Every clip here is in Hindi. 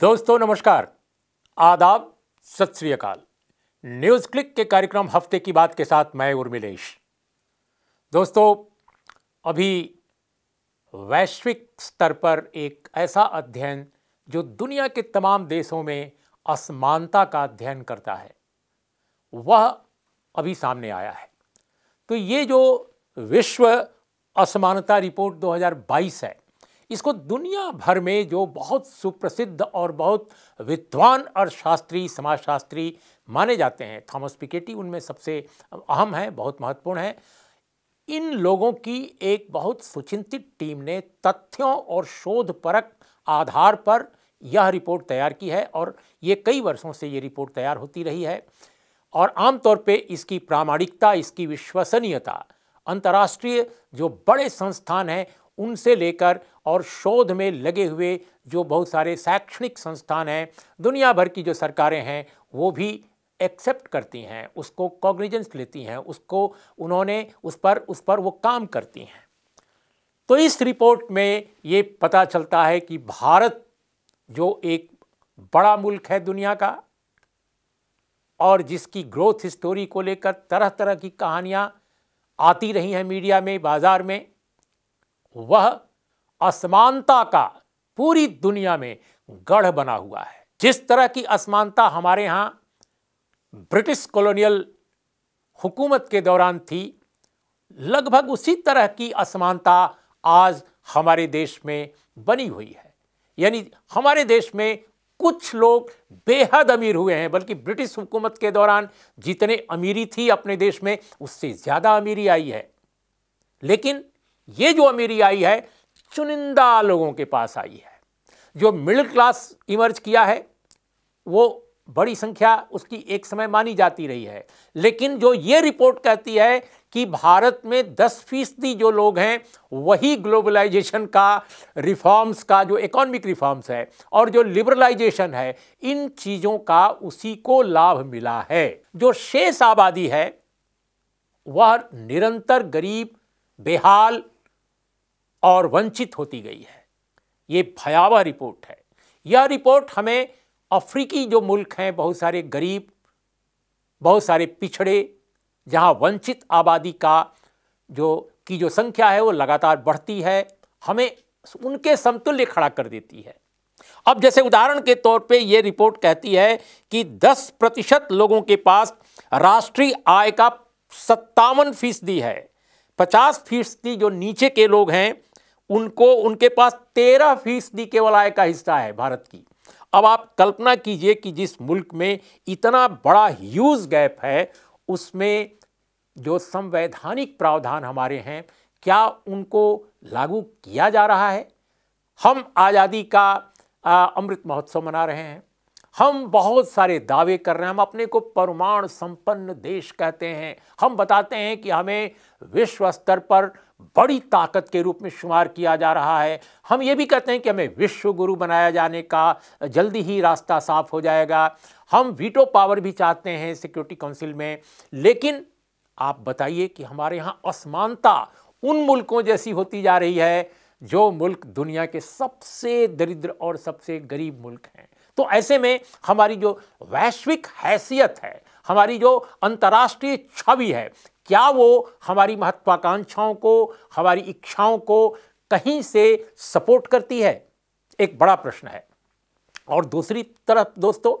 दोस्तों नमस्कार आदाब सत श्रीकाल न्यूज़ क्लिक के कार्यक्रम हफ्ते की बात के साथ मैं उर्मिलेश दोस्तों अभी वैश्विक स्तर पर एक ऐसा अध्ययन जो दुनिया के तमाम देशों में असमानता का अध्ययन करता है वह अभी सामने आया है तो ये जो विश्व असमानता रिपोर्ट 2022 है इसको दुनिया भर में जो बहुत सुप्रसिद्ध और बहुत विद्वान अर्थशास्त्री समाजशास्त्री माने जाते हैं थॉमस पिकेटी उनमें सबसे अहम है बहुत महत्वपूर्ण है इन लोगों की एक बहुत सुचिंतित टीम ने तथ्यों और शोधपरक आधार पर यह रिपोर्ट तैयार की है और ये कई वर्षों से ये रिपोर्ट तैयार होती रही है और आमतौर पे इसकी प्रामाणिकता इसकी विश्वसनीयता अंतर्राष्ट्रीय जो बड़े संस्थान हैं उनसे लेकर और शोध में लगे हुए जो बहुत सारे शैक्षणिक संस्थान हैं दुनिया भर की जो सरकारें हैं वो भी एक्सेप्ट करती हैं उसको कॉग्निजेंस लेती हैं उसको उन्होंने उस पर उस पर वो काम करती हैं तो इस रिपोर्ट में ये पता चलता है कि भारत जो एक बड़ा मुल्क है दुनिया का और जिसकी ग्रोथ स्टोरी को लेकर तरह तरह की कहानियाँ आती रही हैं मीडिया में बाज़ार में वह असमानता का पूरी दुनिया में गढ़ बना हुआ है जिस तरह की असमानता हमारे यहाँ ब्रिटिश कॉलोनियल हुकूमत के दौरान थी लगभग उसी तरह की असमानता आज हमारे देश में बनी हुई है यानी हमारे देश में कुछ लोग बेहद अमीर हुए हैं बल्कि ब्रिटिश हुकूमत के दौरान जितने अमीरी थी अपने देश में उससे ज़्यादा अमीरी आई है लेकिन ये जो अमीरी आई है चुनिंदा लोगों के पास आई है जो मिडिल क्लास इमर्ज किया है वो बड़ी संख्या उसकी एक समय मानी जाती रही है लेकिन जो ये रिपोर्ट कहती है कि भारत में 10 फीसदी जो लोग हैं वही ग्लोबलाइजेशन का रिफॉर्म्स का जो इकोनॉमिक रिफॉर्म्स है और जो लिबरलाइजेशन है इन चीज़ों का उसी को लाभ मिला है जो शेष आबादी है वह निरंतर गरीब बेहाल और वंचित होती गई है ये भयावह रिपोर्ट है यह रिपोर्ट हमें अफ्रीकी जो मुल्क हैं बहुत सारे गरीब बहुत सारे पिछड़े जहाँ वंचित आबादी का जो की जो संख्या है वो लगातार बढ़ती है हमें उनके समतुल्य खड़ा कर देती है अब जैसे उदाहरण के तौर पे ये रिपोर्ट कहती है कि 10 प्रतिशत लोगों के पास राष्ट्रीय आय का सत्तावन फीसदी है 50 फीसदी जो नीचे के लोग हैं उनको उनके पास तेरह फीसदी केवल आय का हिस्सा है भारत की अब आप कल्पना कीजिए कि जिस मुल्क में इतना बड़ा ह्यूज गैप है उसमें जो संवैधानिक प्रावधान हमारे हैं क्या उनको लागू किया जा रहा है हम आज़ादी का अमृत महोत्सव मना रहे हैं हम बहुत सारे दावे कर रहे हैं हम अपने को परमाणु संपन्न देश कहते हैं हम बताते हैं कि हमें विश्व स्तर पर बड़ी ताकत के रूप में शुमार किया जा रहा है हम ये भी कहते हैं कि हमें विश्व गुरु बनाया जाने का जल्दी ही रास्ता साफ हो जाएगा हम वीटो पावर भी चाहते हैं सिक्योरिटी काउंसिल में लेकिन आप बताइए कि हमारे यहाँ असमानता उन मुल्कों जैसी होती जा रही है जो मुल्क दुनिया के सबसे दरिद्र और सबसे गरीब मुल्क हैं तो ऐसे में हमारी जो वैश्विक हैसियत है हमारी जो अंतर्राष्ट्रीय छवि है क्या वो हमारी महत्वाकांक्षाओं को हमारी इच्छाओं को कहीं से सपोर्ट करती है एक बड़ा प्रश्न है और दूसरी तरफ दोस्तों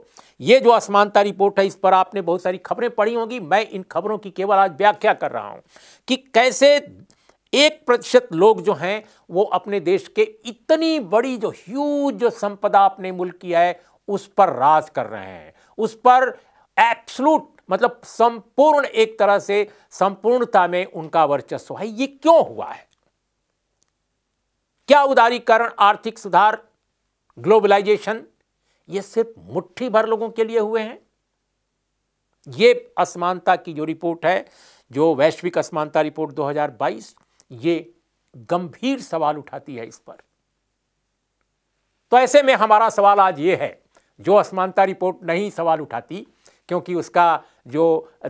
ये जो असमानता रिपोर्ट है इस पर आपने बहुत सारी खबरें पढ़ी होंगी मैं इन खबरों की केवल आज व्याख्या कर रहा हूं कि कैसे एक प्रतिशत लोग जो हैं वो अपने देश के इतनी बड़ी जो ह्यूज जो संपदा अपने मुल्क की है उस पर राज कर रहे हैं उस पर एप्सलूट मतलब संपूर्ण एक तरह से संपूर्णता में उनका वर्चस्व है ये क्यों हुआ है क्या उदारीकरण आर्थिक सुधार ग्लोबलाइजेशन ये सिर्फ मुट्ठी भर लोगों के लिए हुए हैं ये असमानता की जो रिपोर्ट है जो वैश्विक असमानता रिपोर्ट 2022 ये गंभीर सवाल उठाती है इस पर तो ऐसे में हमारा सवाल आज ये है जो असमानता रिपोर्ट नहीं सवाल उठाती क्योंकि उसका जो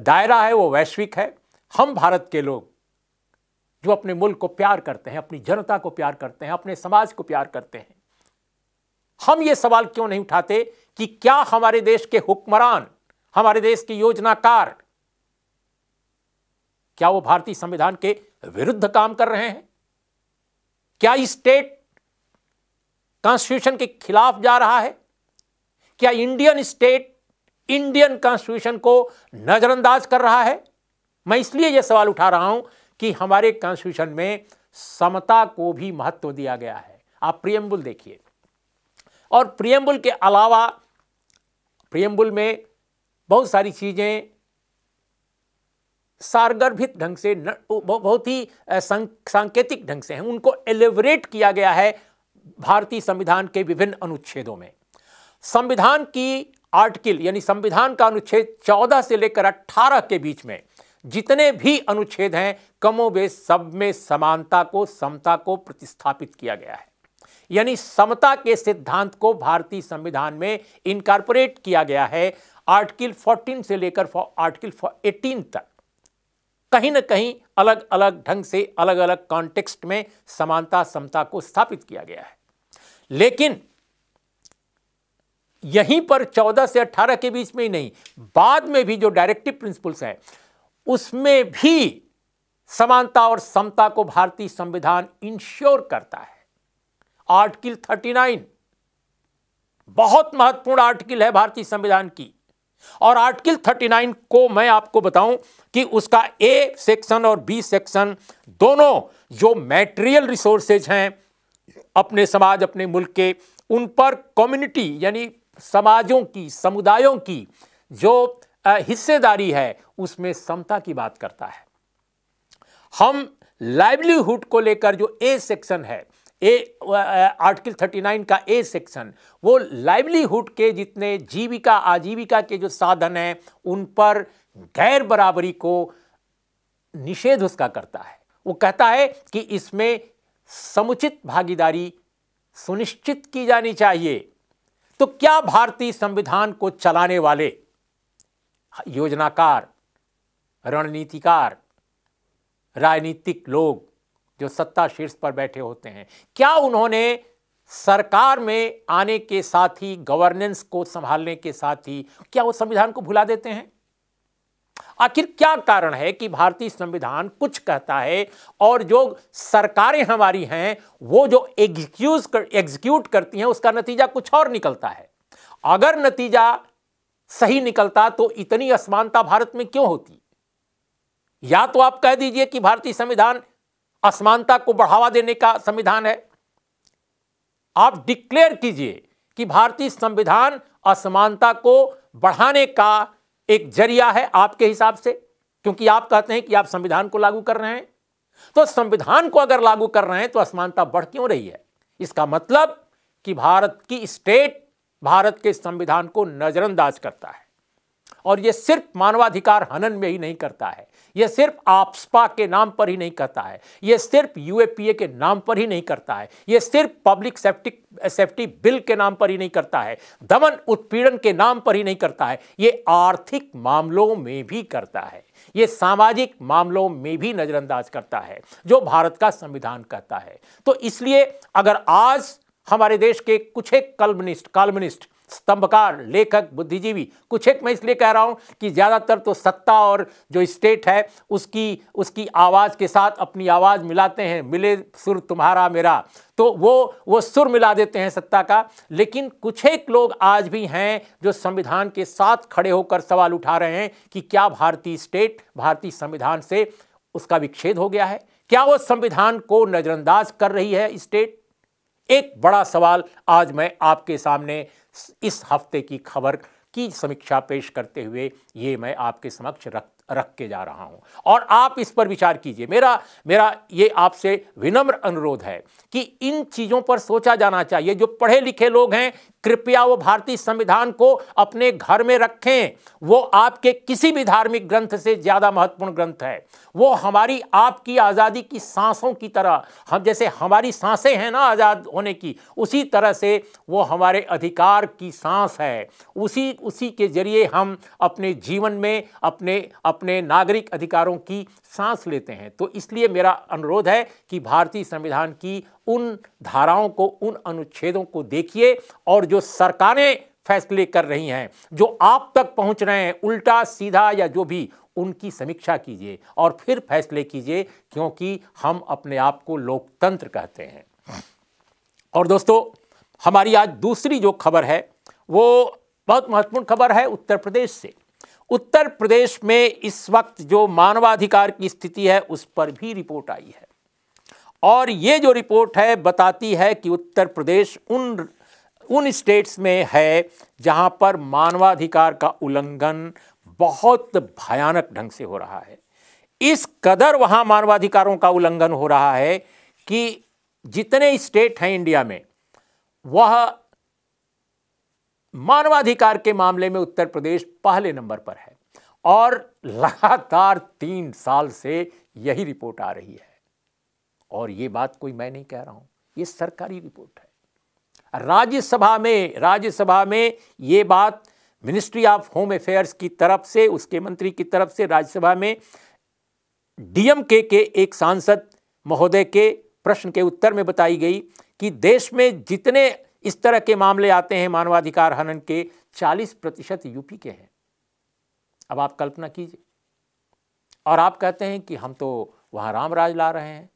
दायरा है वो वैश्विक है हम भारत के लोग जो अपने मुल्क को प्यार करते हैं अपनी जनता को प्यार करते हैं अपने समाज को प्यार करते हैं हम ये सवाल क्यों नहीं उठाते कि क्या हमारे देश के हुक्मरान हमारे देश के योजनाकार क्या वो भारतीय संविधान के विरुद्ध काम कर रहे हैं क्या स्टेट कॉन्स्टिट्यूशन के खिलाफ जा रहा है क्या इंडियन स्टेट इंडियन कॉन्स्टिट्यूशन को नज़रअंदाज कर रहा है मैं इसलिए यह सवाल उठा रहा हूं कि हमारे कॉन्स्टिट्यूशन में समता को भी महत्व दिया गया है आप प्रियम्बुल देखिए और प्रियम्बुल के अलावा प्रियम्बुल में बहुत सारी चीज़ें सारगर्भित ढंग से बहुत ही सांकेतिक ढंग से हैं उनको एलिवरेट किया गया है भारतीय संविधान के विभिन्न अनुच्छेदों में संविधान की आर्टिकल यानी संविधान का अनुच्छेद चौदह से लेकर अट्ठारह के बीच में जितने भी अनुच्छेद हैं कमोबेश सब में समानता को समता को प्रतिस्थापित किया गया है यानी समता के सिद्धांत को भारतीय संविधान में इनकारपोरेट किया गया है आर्टिकल 14 से लेकर आर्टिकल 18 तक कहीं ना कहीं अलग अलग ढंग से अलग अलग कॉन्टेक्स्ट में समानता समता को स्थापित किया गया है लेकिन यहीं पर 14 से 18 के बीच में ही नहीं बाद में भी जो डायरेक्टिव प्रिंसिपल्स हैं उसमें भी समानता और समता को भारतीय संविधान इंश्योर करता है आर्टिकल 39 बहुत महत्वपूर्ण आर्टिकल है भारतीय संविधान की और आर्टिकल 39 को मैं आपको बताऊं कि उसका ए सेक्शन और बी सेक्शन दोनों जो मैटेरियल रिसोर्सेज हैं अपने समाज अपने मुल्क के उन पर कम्युनिटी यानी समाजों की समुदायों की जो हिस्सेदारी है उसमें समता की बात करता है हम लाइवलीहुड को लेकर जो ए सेक्शन है ए आर्टिकल 39 का ए सेक्शन वो लाइवलीहुड के जितने जीविका आजीविका के जो साधन हैं उन पर गैर बराबरी को निषेध उसका करता है वो कहता है कि इसमें समुचित भागीदारी सुनिश्चित की जानी चाहिए तो क्या भारतीय संविधान को चलाने वाले योजनाकार रणनीतिकार राजनीतिक लोग जो सत्ता शीर्ष पर बैठे होते हैं क्या उन्होंने सरकार में आने के साथ ही गवर्नेंस को संभालने के साथ ही क्या वो संविधान को भुला देते हैं आखिर क्या कारण है कि भारतीय संविधान कुछ कहता है और जो सरकारें हमारी हैं वो जो एग्जीक्यूज कर एग्जीक्यूट करती हैं उसका नतीजा कुछ और निकलता है अगर नतीजा सही निकलता तो इतनी असमानता भारत में क्यों होती या तो आप कह दीजिए कि भारतीय संविधान असमानता को बढ़ावा देने का संविधान है आप डिक्लेयर कीजिए कि भारतीय संविधान असमानता को बढ़ाने का एक जरिया है आपके हिसाब से क्योंकि आप कहते हैं कि आप संविधान को लागू कर रहे हैं तो संविधान को अगर लागू कर रहे हैं तो असमानता बढ़ क्यों रही है इसका मतलब कि भारत की स्टेट भारत के संविधान को नजरअंदाज करता है और ये सिर्फ मानवाधिकार हनन में ही नहीं करता है ये सिर्फ आपसपा के नाम पर ही नहीं करता है ये सिर्फ यूएपीए के नाम पर ही नहीं करता है ये सिर्फ पब्लिक सेफ्टी सेफ्टी बिल के नाम पर ही नहीं करता है दमन उत्पीड़न के नाम पर ही नहीं करता है ये आर्थिक मामलों में भी करता है ये सामाजिक मामलों में भी नज़रअंदाज करता है जो भारत का संविधान कहता है तो इसलिए अगर आज हमारे देश के कुछ एक कॉलमिनिस्ट कॉलमिनिस्ट स्तंभकार लेखक बुद्धिजीवी कुछ एक मैं इसलिए कह रहा हूँ कि ज़्यादातर तो सत्ता और जो स्टेट है उसकी उसकी आवाज़ के साथ अपनी आवाज़ मिलाते हैं मिले सुर तुम्हारा मेरा तो वो वो सुर मिला देते हैं सत्ता का लेकिन कुछ एक लोग आज भी हैं जो संविधान के साथ खड़े होकर सवाल उठा रहे हैं कि क्या भारतीय स्टेट भारतीय संविधान से उसका विच्छेद हो गया है क्या वो संविधान को नज़रअंदाज कर रही है स्टेट एक बड़ा सवाल आज मैं आपके सामने इस हफ्ते की खबर की समीक्षा पेश करते हुए ये मैं आपके समक्ष रख रख के जा रहा हूं और आप इस पर विचार कीजिए मेरा मेरा ये आपसे विनम्र अनुरोध है कि इन चीज़ों पर सोचा जाना चाहिए जो पढ़े लिखे लोग हैं कृपया वो भारतीय संविधान को अपने घर में रखें वो आपके किसी भी धार्मिक ग्रंथ से ज़्यादा महत्वपूर्ण ग्रंथ है वो हमारी आपकी आज़ादी की सांसों की तरह हम जैसे हमारी सांसें हैं ना आज़ाद होने की उसी तरह से वो हमारे अधिकार की सांस है उसी उसी के जरिए हम अपने जीवन में अपने अपने नागरिक अधिकारों की सांस लेते हैं तो इसलिए मेरा अनुरोध है कि भारतीय संविधान की उन धाराओं को उन अनुच्छेदों को देखिए और जो सरकारें फैसले कर रही हैं जो आप तक पहुंच रहे हैं उल्टा सीधा या जो भी उनकी समीक्षा कीजिए और फिर फैसले कीजिए क्योंकि हम अपने आप को लोकतंत्र कहते हैं और दोस्तों हमारी आज दूसरी जो खबर है वो बहुत महत्वपूर्ण खबर है उत्तर प्रदेश से उत्तर प्रदेश में इस वक्त जो मानवाधिकार की स्थिति है उस पर भी रिपोर्ट आई है और ये जो रिपोर्ट है बताती है कि उत्तर प्रदेश उन उन स्टेट्स में है जहाँ पर मानवाधिकार का उल्लंघन बहुत भयानक ढंग से हो रहा है इस कदर वहाँ मानवाधिकारों का उल्लंघन हो रहा है कि जितने स्टेट हैं इंडिया में वह मानवाधिकार के मामले में उत्तर प्रदेश पहले नंबर पर है और लगातार तीन साल से यही रिपोर्ट आ रही है और ये बात कोई मैं नहीं कह रहा हूं ये सरकारी रिपोर्ट है राज्यसभा में राज्यसभा में ये बात मिनिस्ट्री ऑफ होम अफेयर्स की तरफ से उसके मंत्री की तरफ से राज्यसभा में डीएमके के एक सांसद महोदय के प्रश्न के उत्तर में बताई गई कि देश में जितने इस तरह के मामले आते हैं मानवाधिकार हनन के 40 प्रतिशत यूपी के हैं अब आप कल्पना कीजिए और आप कहते हैं कि हम तो वहां रामराज ला रहे हैं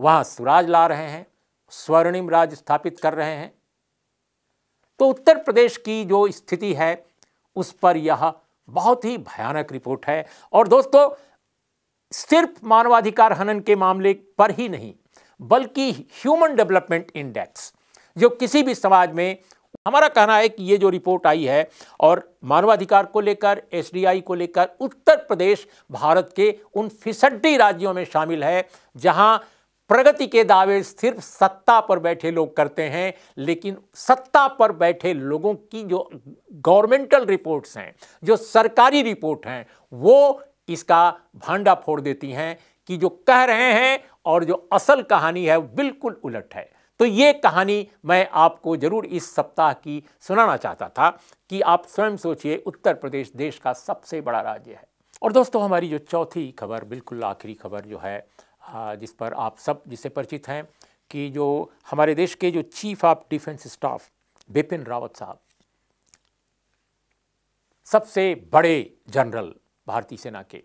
वहां सुराज ला रहे हैं स्वर्णिम राज स्थापित कर रहे हैं तो उत्तर प्रदेश की जो स्थिति है उस पर यह बहुत ही भयानक रिपोर्ट है और दोस्तों सिर्फ मानवाधिकार हनन के मामले पर ही नहीं बल्कि ह्यूमन डेवलपमेंट इंडेक्स जो किसी भी समाज में हमारा कहना है कि ये जो रिपोर्ट आई है और मानवाधिकार को लेकर एस को लेकर उत्तर प्रदेश भारत के उन फिसड्डी राज्यों में शामिल है जहां प्रगति के दावे सिर्फ सत्ता पर बैठे लोग करते हैं लेकिन सत्ता पर बैठे लोगों की जो गवर्नमेंटल रिपोर्ट्स हैं जो सरकारी रिपोर्ट हैं वो इसका भांडा फोड़ देती हैं कि जो कह रहे हैं और जो असल कहानी है बिल्कुल उलट है तो ये कहानी मैं आपको जरूर इस सप्ताह की सुनाना चाहता था कि आप स्वयं सोचिए उत्तर प्रदेश देश का सबसे बड़ा राज्य है और दोस्तों हमारी जो चौथी खबर बिल्कुल आखिरी खबर जो है जिस पर आप सब जिससे परिचित हैं कि जो हमारे देश के जो chief of defence staff Bipin Rawat साहब सबसे बड़े जनरल भारतीय सेना के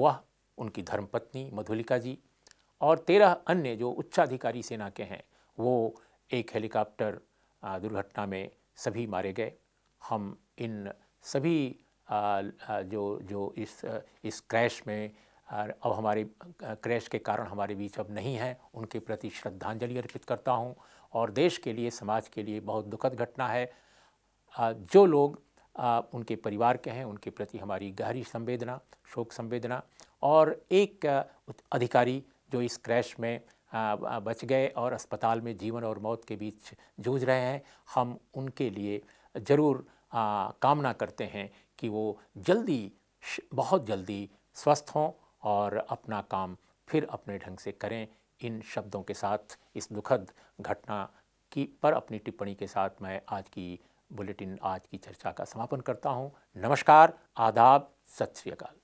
वह उनकी धर्मपत्नी मधुलिका जी और तेरह अन्य जो उच्चाधिकारी सेना के हैं वो एक हेलीकॉप्टर दुर्घटना में सभी मारे गए हम इन सभी जो जो इस इस क्रैश में अब हमारे क्रैश के कारण हमारे बीच अब नहीं हैं उनके प्रति श्रद्धांजलि अर्पित करता हूं और देश के लिए समाज के लिए बहुत दुखद घटना है जो लोग उनके परिवार के हैं उनके प्रति हमारी गहरी संवेदना शोक संवेदना और एक अधिकारी जो इस क्रैश में बच गए और अस्पताल में जीवन और मौत के बीच जूझ रहे हैं हम उनके लिए ज़रूर कामना करते हैं कि वो जल्दी बहुत जल्दी स्वस्थ हों और अपना काम फिर अपने ढंग से करें इन शब्दों के साथ इस दुखद घटना की पर अपनी टिप्पणी के साथ मैं आज की बुलेटिन आज की चर्चा का समापन करता हूँ नमस्कार आदाब सत श्रीकाल